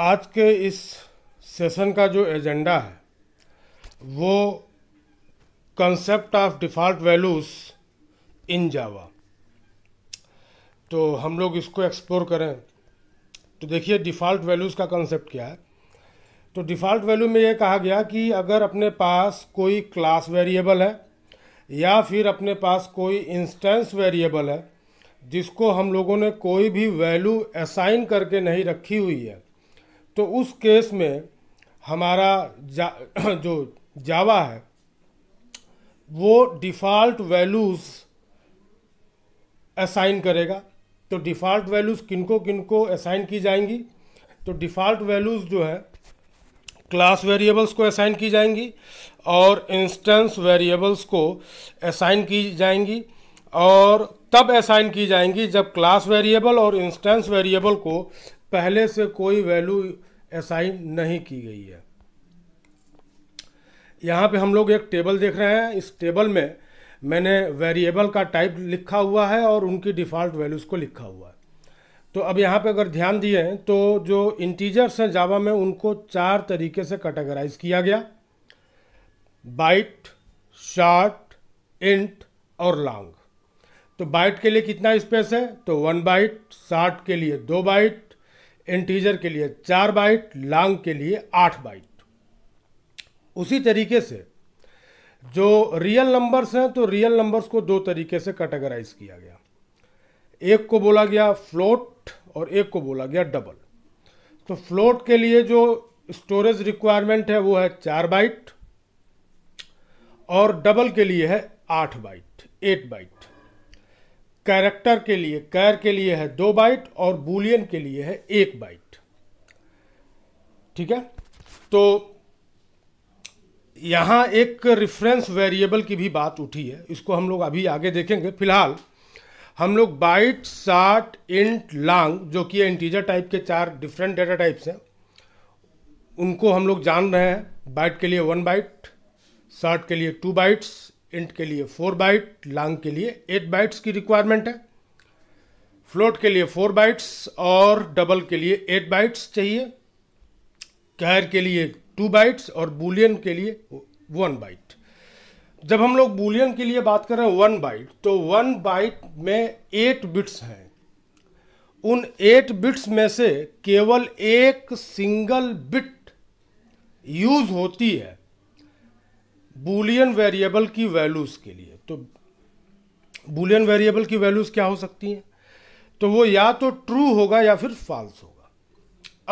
आज के इस सेशन का जो एजेंडा है वो concept of default values in Java तो हम लोग इसको एक्सप्लोर करें तो देखिए डिफ़ॉल्ट वैल्यूज़ का कंसेप्ट क्या है तो डिफ़ॉल्ट वैल्यू में ये कहा गया कि अगर अपने पास कोई क्लास वेरिएबल है या फिर अपने पास कोई इंस्टेंस वेरिएबल है जिसको हम लोगों ने कोई भी वैल्यू असाइन करके नहीं रखी हुई है तो उस केस में हमारा जा, जो जावा है वो डिफ़ॉल्ट वैल्यूज़ असाइन करेगा तो डिफ़ॉल्ट वैल्यूज़ किनको किनको असाइन की जाएंगी तो डिफ़ॉल्ट वैल्यूज़ जो है क्लास वेरिएबल्स को असाइन की जाएंगी और इंस्टेंस वेरिएबल्स को असाइन की जाएंगी और तब असाइन की जाएंगी जब क्लास वेरिएबल और इंस्टेंस वेरिएबल को पहले से कोई वैल्यू असाइन नहीं की गई है यहाँ पे हम लोग एक टेबल देख रहे हैं इस टेबल में मैंने वेरिएबल का टाइप लिखा हुआ है और उनकी डिफ़ॉल्ट वैल्यूज़ को लिखा हुआ है तो अब यहाँ पे अगर ध्यान दिए तो जो इंटीजर्स हैं जावा में उनको चार तरीके से कैटेगराइज किया गया बाइट शार्ट इंट और लॉन्ग तो बाइट के लिए कितना स्पेस है तो वन बाइट शार्ट के लिए दो बाइट इंटीजर के लिए चार बाइट लॉन्ग के लिए आठ बाइट उसी तरीके से जो रियल नंबर्स हैं तो रियल नंबर्स को दो तरीके से कैटेगराइज किया गया एक को बोला गया फ्लोट और एक को बोला गया डबल तो फ्लोट के लिए जो स्टोरेज रिक्वायरमेंट है वो है चार बाइट और डबल के लिए है आठ बाइट एट बाइट कैरेक्टर के लिए कैर के लिए है दो बाइट और बुलियन के लिए है एक बाइट ठीक है तो यहाँ एक रिफरेंस वेरिएबल की भी बात उठी है इसको हम लोग अभी आगे देखेंगे फिलहाल हम लोग बाइट साठ इंट लॉन्ग जो कि इंटीजर टाइप के चार डिफरेंट डेटा टाइप्स हैं उनको हम लोग जान रहे हैं बाइट के लिए वन बाइट साठ के लिए टू बाइट्स इंट के लिए फोर बाइट लांग के लिए एट बाइट्स की रिक्वायरमेंट है फ्लोट के लिए फोर बाइट्स और डबल के लिए एट बाइट्स चाहिए कैर के लिए टू बाइट्स और बुलियन के लिए वन बाइट जब हम लोग बुलियन के लिए बात कर रहे हैं वन बाइट तो वन बाइट में एट बिट्स हैं उन एट बिट्स में से केवल एक सिंगल बिट यूज होती है बूलियन वेरिएबल की वैल्यूज़ के लिए तो बूलियन वेरिएबल की वैल्यूज़ क्या हो सकती हैं तो वो या तो ट्रू होगा या फिर फॉल्स होगा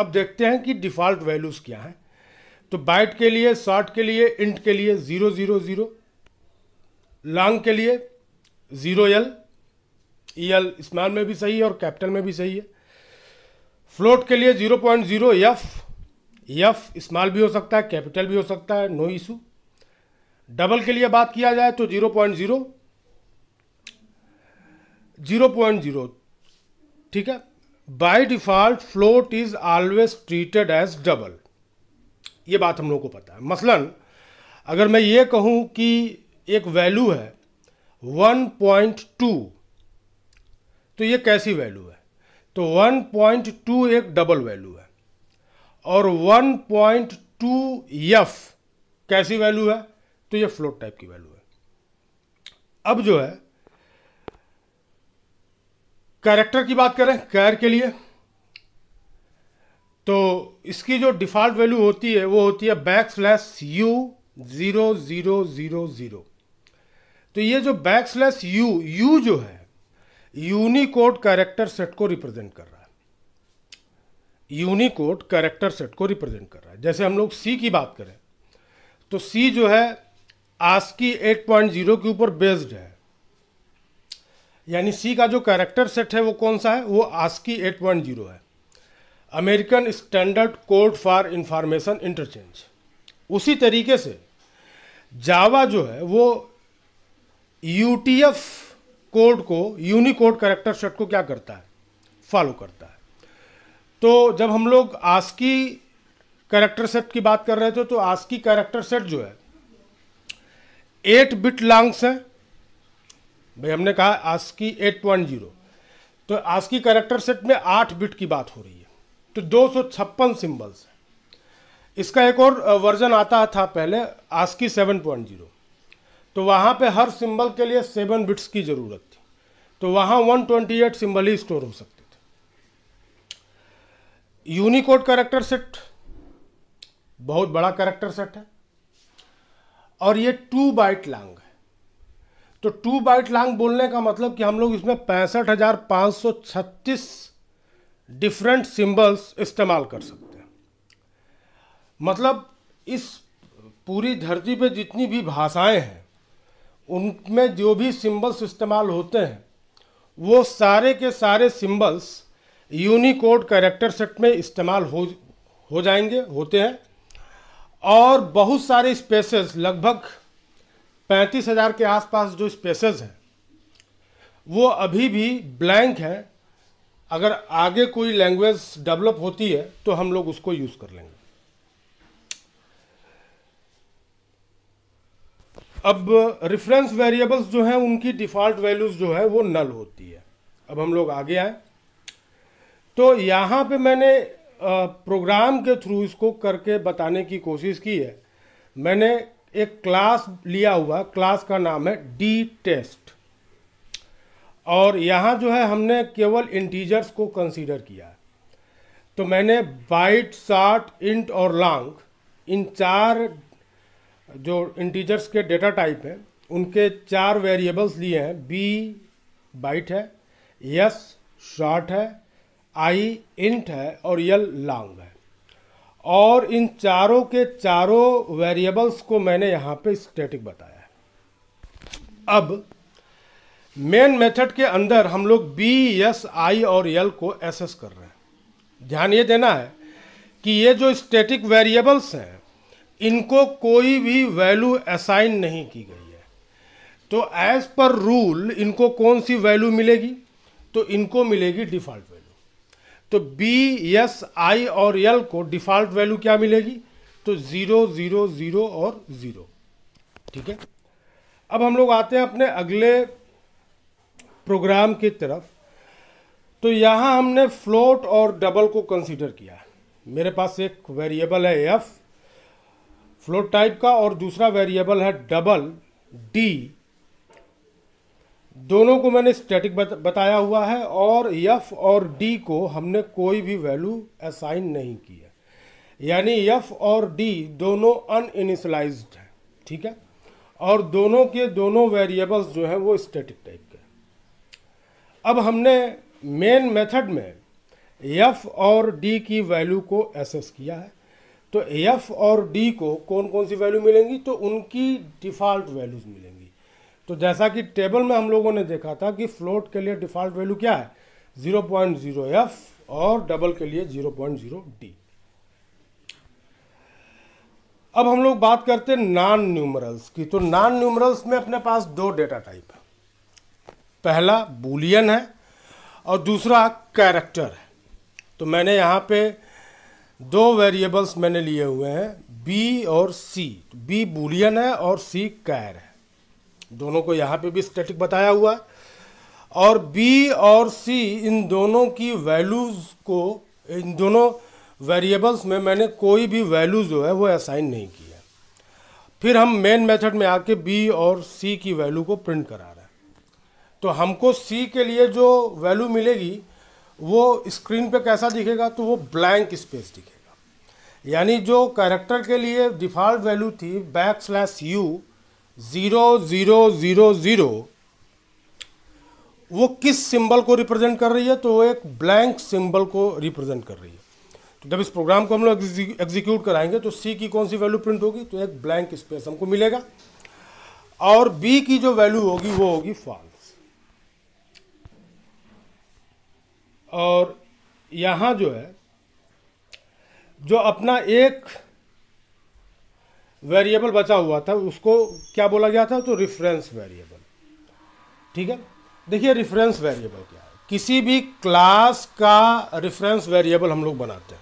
अब देखते हैं कि डिफ़ॉल्ट वैल्यूज़ क्या हैं तो बाइट के लिए शॉर्ट के लिए इंट के लिए ज़ीरो ज़ीरो ज़ीरो लॉन्ग के लिए zero L E L small में भी सही है और कैपिटल में भी सही है फ्लोट के लिए zero point zero F F small भी हो सकता है कैपिटल भी हो सकता है नो इशू डबल के लिए बात किया जाए तो zero point zero zero point zero ठीक है by default float is always treated as double ये बात हम लोग को पता है मसलन अगर मैं ये कहूं कि एक वैल्यू है 1.2 तो ये कैसी वैल्यू है तो 1.2 एक डबल वैल्यू है और 1.2 एफ कैसी वैल्यू है तो ये फ्लोट टाइप की वैल्यू है अब जो है कैरेक्टर की बात करें कैर के लिए तो इसकी जो डिफ़ॉल्ट वैल्यू होती है वो होती है backslash U zero zero zero zero तो ये जो बैक स्लैश यू यू जो है यूनिकोड कैरेक्टर सेट को रिप्रेजेंट कर रहा है यूनिकोड कैरेक्टर सेट को रिप्रेजेंट कर रहा है जैसे हम लोग सी की बात करें तो सी जो है आस्की 8.0 के ऊपर बेस्ड है यानी सी का जो कैरेक्टर सेट है वो कौन सा है वो आस्की 8.0 है American standard code for information interchange उसी तरीके से जावा जो है वो यूटीएफ कोड को यूनिकोड करेक्टर सेट को क्या करता है फॉलो करता है तो जब हम लोग आस्की करेक्टर सेट की बात कर रहे थे तो आस्की करेक्टर सेट जो है एट बिट लॉन्ग्स हैं भाई हमने कहा आस्की एट पॉइंट जीरो तो आस्की करेक्टर सेट में आठ बिट की बात हो रही है तो दो सौ छप्पन सिम्बल्स हैं इसका एक और वर्जन आता था पहले आस्की सेवन पॉइंट जीरो तो वहाँ पे हर सिंबल के लिए सेवन बिट्स की ज़रूरत थी तो वहाँ वन ट्वेंटी एट सिम्बल ही स्टोर हो सकते थे यूनिकोड करेक्टर सेट बहुत बड़ा करेक्टर सेट है और ये टू बाइट लॉन्ग है तो टू बाइट लॉन्ग बोलने का मतलब कि हम लोग इसमें पैंसठ हज़ार पाँच सौ छत्तीस डिफरेंट सिंबल्स इस्तेमाल कर सकते हैं मतलब इस पूरी धरती पे जितनी भी भाषाएं हैं उनमें जो भी सिंबल्स इस्तेमाल होते हैं वो सारे के सारे सिंबल्स यूनिकोड कैरेक्टर सेट में इस्तेमाल हो हो जाएंगे होते हैं और बहुत सारे स्पेसेस लगभग पैंतीस हज़ार के आसपास जो स्पेसेस हैं वो अभी भी ब्लैंक हैं अगर आगे कोई लैंग्वेज डेवलप होती है तो हम लोग उसको यूज़ कर लेंगे अब रेफरेंस वेरिएबल्स जो हैं उनकी डिफ़ॉल्ट वैल्यूज़ जो है वो नल होती है अब हम लोग आगे आए तो यहां पे मैंने प्रोग्राम के थ्रू इसको करके बताने की कोशिश की है मैंने एक क्लास लिया हुआ क्लास का नाम है डी टेस्ट और यहाँ जो है हमने केवल इंटीजर्स को कंसीडर किया तो मैंने बाइट शार्ट इंट और लॉन्ग इन चार जो इंटीजर्स के डेटा टाइप हैं उनके चार वेरिएबल्स लिए हैं बी बाइट है यस शॉर्ट है आई इंट है और यल लॉन्ग है और इन चारों के चारों वेरिएबल्स को मैंने यहाँ पे स्टैटिक बताया है अब मेन मेथड के अंदर हम लोग बी एस आई और यल को एसेस कर रहे हैं ध्यान ये देना है कि ये जो स्टैटिक वेरिएबल्स हैं इनको कोई भी वैल्यू असाइन नहीं की गई है तो एज पर रूल इनको कौन सी वैल्यू मिलेगी तो इनको मिलेगी डिफ़ॉल्ट तो बी एस आई और यल को डिफॉल्ट वैल्यू क्या मिलेगी तो ज़ीरो ज़ीरो ज़ीरो और ज़ीरो ठीक है अब हम लोग आते हैं अपने अगले प्रोग्राम की तरफ तो यहां हमने फ्लोट और डबल को कंसीडर किया मेरे पास एक वेरिएबल है एफ फ्लोट टाइप का और दूसरा वेरिएबल है डबल डी दोनों को मैंने स्टैटिक बत, बताया हुआ है और यफ और डी को हमने कोई भी वैल्यू असाइन नहीं किया यानी यफ और डी दोनों अनइनिशलाइज हैं ठीक है और दोनों के दोनों वेरिएबल्स जो हैं वो स्टैटिक टाइप के अब हमने मेन मेथड में यफ और डी की वैल्यू को एसेस किया है तो यफ और डी को कौन कौन सी वैल्यू मिलेंगी तो उनकी डिफ़ॉल्ट वैल्यूज़ मिलेंगी तो जैसा कि टेबल में हम लोगों ने देखा था कि फ्लोट के लिए डिफ़ॉल्ट वैल्यू क्या है जीरो एफ और डबल के लिए जीरो डी अब हम लोग बात करते हैं नॉन न्यूमरल्स की तो नॉन न्यूमरल्स में अपने पास दो डेटा टाइप है पहला बुलियन है और दूसरा कैरेक्टर है तो मैंने यहाँ पे दो वेरिएबल्स मैंने लिए हुए हैं बी और सी बी बुलियन है और सी कैर है दोनों को यहाँ पे भी स्टैटिक बताया हुआ है और बी और सी इन दोनों की वैल्यूज़ को इन दोनों वेरिएबल्स में मैंने कोई भी वैल्यू जो है वो असाइन नहीं किया है फिर हम मेन मेथड में आके बी और सी की वैल्यू को प्रिंट करा रहे हैं तो हमको सी के लिए जो वैल्यू मिलेगी वो स्क्रीन पे कैसा दिखेगा तो वो ब्लैंक स्पेस दिखेगा यानी जो कैरेक्टर के लिए डिफ़ॉल्ट वैल्यू थी backslash U zero zero zero zero वो किस सिंबल को रिप्रेजेंट कर रही है तो वो एक ब्लैंक सिंबल को रिप्रेजेंट कर रही है तो जब इस प्रोग्राम को हम लोग एग्जीक्यूट कराएंगे तो सी की कौन सी वैल्यू प्रिंट होगी तो एक ब्लैंक स्पेस हमको मिलेगा और बी की जो वैल्यू होगी वो होगी फॉल्स और यहां जो है जो अपना एक वेरिएबल बचा हुआ था उसको क्या बोला गया था तो रेफरेंस वेरिएबल ठीक है देखिए रेफरेंस वेरिएबल क्या है किसी भी क्लास का रेफरेंस वेरिएबल हम लोग बनाते हैं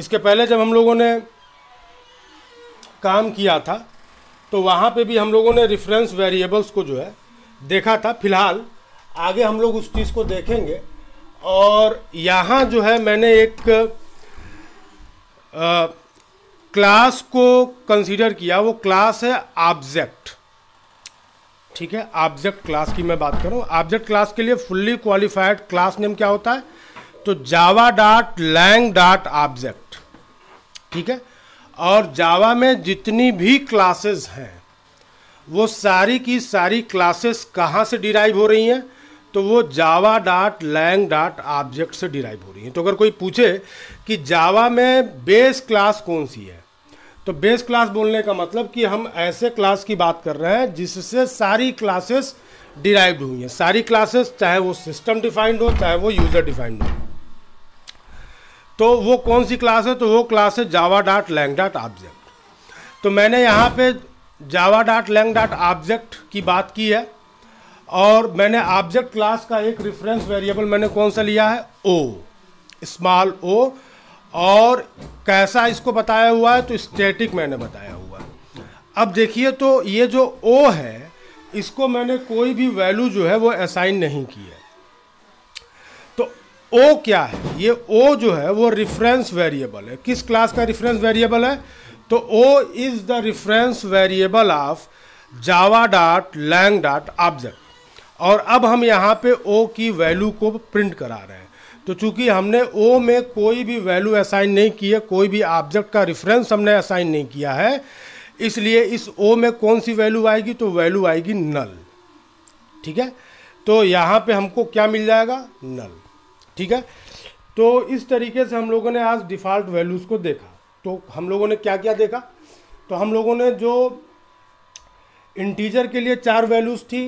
इसके पहले जब हम लोगों ने काम किया था तो वहाँ पे भी हम लोगों ने रिफरेंस वेरिएबल्स को जो है देखा था फिलहाल आगे हम लोग उस चीज़ को देखेंगे और यहाँ जो है मैंने एक आ, क्लास को कंसीडर किया वो क्लास है ऑब्जेक्ट ठीक है ऑब्जेक्ट क्लास की मैं बात करूं ऑब्जेक्ट क्लास के लिए फुल्ली क्वालिफाइड क्लास नेम क्या होता है तो Java dot lang dot object ठीक है और जावा में जितनी भी क्लासेस हैं वो सारी की सारी क्लासेस कहाँ से डिराइव हो रही हैं तो वो Java dot lang dot object से डिराइव हो रही हैं तो अगर कोई पूछे कि जावा में बेस क्लास कौन सी है तो बेस क्लास बोलने का मतलब कि हम ऐसे क्लास की बात कर रहे हैं जिससे सारी क्लासेस डिराइव्ड हुई हैं सारी क्लासेस चाहे वो सिस्टम डिफाइंड हो चाहे वो यूज़र डिफाइंड हो तो वो कौन सी क्लास है तो वो क्लास है Java dot lang dot object तो मैंने यहाँ पे Java dot lang dot object की बात की है और मैंने ऑब्जेक्ट क्लास का एक रेफरेंस वेरिएबल मैंने कौन सा लिया है ओ स्मॉल ओ और कैसा इसको बताया हुआ है तो स्टैटिक मैंने बताया हुआ है अब देखिए तो ये जो ओ है इसको मैंने कोई भी वैल्यू जो है वो असाइन नहीं की है तो ओ क्या है ये ओ जो है वो रिफरेंस वेरिएबल है किस क्लास का रिफरेंस वेरिएबल है तो O is the reference variable of Java dot lang dot object और अब हम यहाँ पे ओ की वैल्यू को प्रिंट करा रहे हैं तो चूंकि हमने ओ में कोई भी वैल्यू असाइन नहीं की है कोई भी ऑब्जेक्ट का रेफरेंस हमने असाइन नहीं किया है इसलिए इस ओ में कौन सी वैल्यू आएगी तो वैल्यू आएगी नल ठीक है तो यहाँ पे हमको क्या मिल जाएगा नल ठीक है तो इस तरीके से हम लोगों ने आज डिफ़ॉल्ट वैल्यूज़ को देखा तो हम लोगों ने क्या क्या देखा तो हम लोगों ने जो इंटीजर के लिए चार वैल्यूज़ थी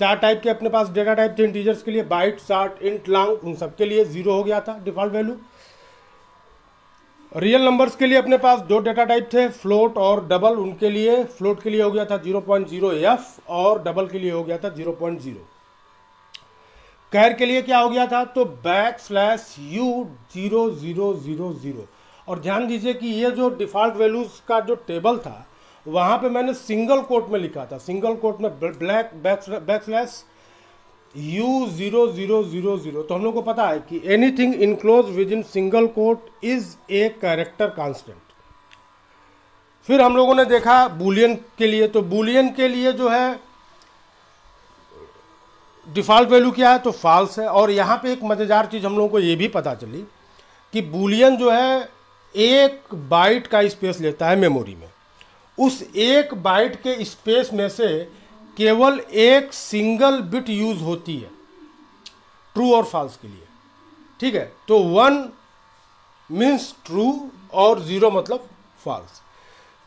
चार टाइप के अपने पास डेटा टाइप थे इंटीजर्स के लिए बाइट शार्ट इंट लॉन्ग उन सब के लिए जीरो हो गया था डिफॉल्ट वैल्यू रियल नंबर्स के लिए अपने पास दो डेटा टाइप थे फ्लोट और डबल उनके लिए फ्लोट के लिए हो गया था 0.0 एफ और डबल के लिए हो गया था 0.0 कैर के लिए क्या हो गया था तो backslash U zero zero zero zero और ध्यान दीजिए कि ये जो डिफ़ॉल्ट वैल्यूज़ का जो टेबल था वहाँ पे मैंने सिंगल कोट में लिखा था सिंगल कोट में black backslash U zero zero zero zero तो हम लोग को पता है कि anything enclose within single quote is a character constant फिर हम लोगों ने देखा बुलियन के लिए तो बुलियन के लिए जो है डिफ़ॉल्ट वैल्यू क्या है तो फॉल्स है और यहाँ पे एक मज़ेदार चीज़ हम लोगों को ये भी पता चली कि बुलियन जो है एक बाइट का स्पेस लेता है मेमोरी में उस एक बाइट के स्पेस में से केवल एक सिंगल बिट यूज होती है ट्रू और फॉल्स के लिए ठीक है तो वन मीन्स ट्रू और ज़ीरो मतलब फॉल्स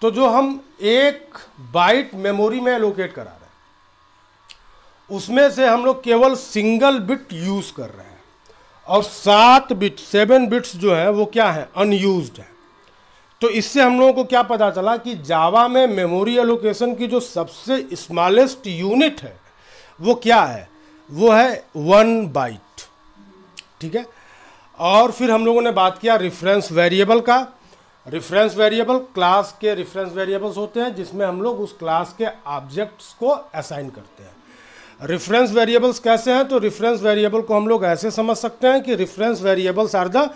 तो जो हम एक बाइट मेमोरी में लोकेट करा रहे हैं उसमें से हम लोग केवल सिंगल बिट यूज़ कर रहे हैं और सात बिट सेवन बिट्स जो है वो क्या है अनयूज है तो इससे हम लोगों को क्या पता चला कि जावा में मेमोरी एलोकेशन की जो सबसे स्मॉलेस्ट यूनिट है वो क्या है वो है वन बाइट ठीक है और फिर हम लोगों ने बात किया रिफरेंस वेरिएबल का रिफरेंस वेरिएबल क्लास के रिफरेंस वेरिएबल्स होते हैं जिसमें हम लोग उस क्लास के ऑब्जेक्ट्स को असाइन करते हैं रेफरेंस वेरिएबल्स कैसे हैं तो रेफरेंस वेरिएबल को हम लोग ऐसे समझ सकते हैं कि reference variables are the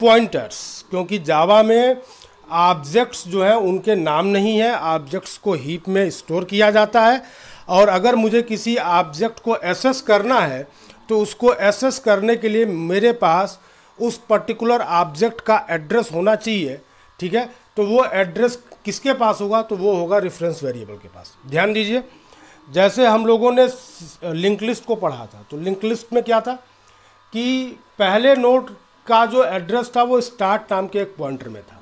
pointers क्योंकि जावा में ऑब्जेक्ट्स जो है उनके नाम नहीं है ऑब्जेक्ट्स को हीप में स्टोर किया जाता है और अगर मुझे किसी ऑब्जेक्ट को एसेस करना है तो उसको एसेस करने के लिए मेरे पास उस पर्टिकुलर ऑब्जेक्ट का एड्रेस होना चाहिए ठीक है तो वो एड्रेस किसके पास होगा तो वो होगा रेफरेंस वेरिएबल के पास ध्यान दीजिए जैसे हम लोगों ने लिंक लिस्ट को पढ़ा था तो लिंक लिस्ट में क्या था कि पहले नोट का जो एड्रेस था वो स्टार्ट नाम के एक पॉइंटर में था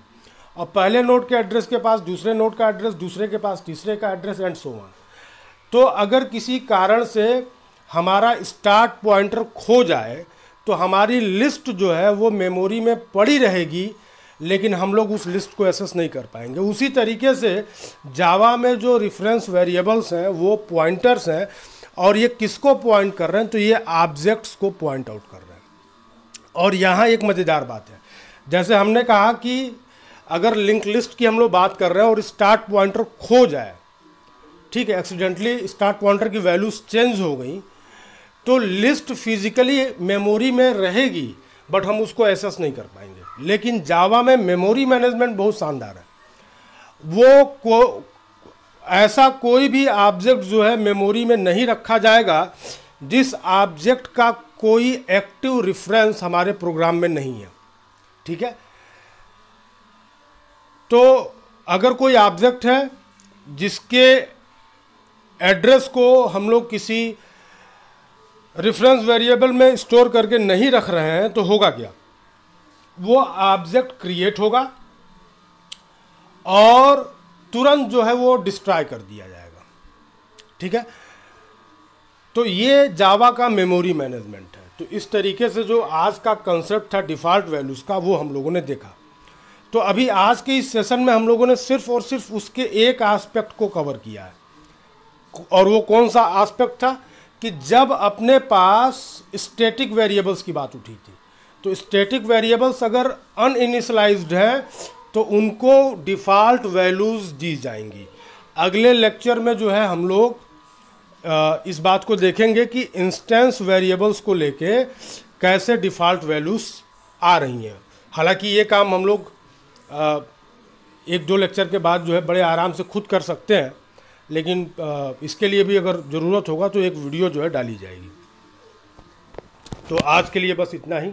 और पहले नोट के एड्रेस के पास दूसरे नोट का एड्रेस दूसरे के पास तीसरे का एड्रेस एंड सो वन तो अगर किसी कारण से हमारा स्टार्ट पॉइंटर खो जाए तो हमारी लिस्ट जो है वो मेमोरी में पड़ी रहेगी लेकिन हम लोग उस लिस्ट को एसेस नहीं कर पाएंगे उसी तरीके से जावा में जो रिफरेंस वेरिएबल्स हैं वो पॉइंटर्स हैं और ये किसको पॉइंट कर रहे हैं तो ये ऑब्जेक्ट्स को पॉइंट आउट कर रहे हैं और यहाँ एक मज़ेदार बात है जैसे हमने कहा कि अगर लिंक लिस्ट की हम लोग बात कर रहे हैं और स्टार्ट पॉइंटर खो जाए ठीक है एक्सीडेंटली स्टार्ट पॉइंटर की वैल्यूज चेंज हो गई तो लिस्ट फिजिकली मेमोरी में रहेगी बट हम उसको एसेस नहीं कर पाएंगे लेकिन जावा में मेमोरी मैनेजमेंट बहुत शानदार है वो को ऐसा कोई भी ऑब्जेक्ट जो है मेमोरी में नहीं रखा जाएगा जिस ऑब्जेक्ट का कोई एक्टिव रिफरेंस हमारे प्रोग्राम में नहीं है ठीक है तो अगर कोई ऑब्जेक्ट है जिसके एड्रेस को हम लोग किसी रेफरेंस वेरिएबल में स्टोर करके नहीं रख रहे हैं तो होगा क्या वो ऑब्जेक्ट क्रिएट होगा और तुरंत जो है वो डिस्ट्रॉय कर दिया जाएगा ठीक है तो ये जावा का मेमोरी मैनेजमेंट है तो इस तरीके से जो आज का कंसेप्ट था डिफ़ॉल्ट वैल्यूज़ का वो हम लोगों ने देखा तो अभी आज के इस सेशन में हम लोगों ने सिर्फ और सिर्फ उसके एक आस्पेक्ट को कवर किया है और वो कौन सा आस्पेक्ट था कि जब अपने पास स्टैटिक वेरिएबल्स की बात उठी थी तो स्टैटिक वेरिएबल्स अगर अनइनिशलाइज्ड हैं तो उनको डिफ़ॉल्ट वैल्यूज़ दी जाएंगी अगले लेक्चर में जो है हम लोग इस बात को देखेंगे कि इंस्टेंस वेरिएबल्स को लेके कैसे डिफ़ॉल्ट वैल्यूज़ आ रही हैं हालांकि ये काम हम लोग एक दो लेक्चर के बाद जो है बड़े आराम से खुद कर सकते हैं लेकिन इसके लिए भी अगर ज़रूरत होगा तो एक वीडियो जो है डाली जाएगी तो आज के लिए बस इतना ही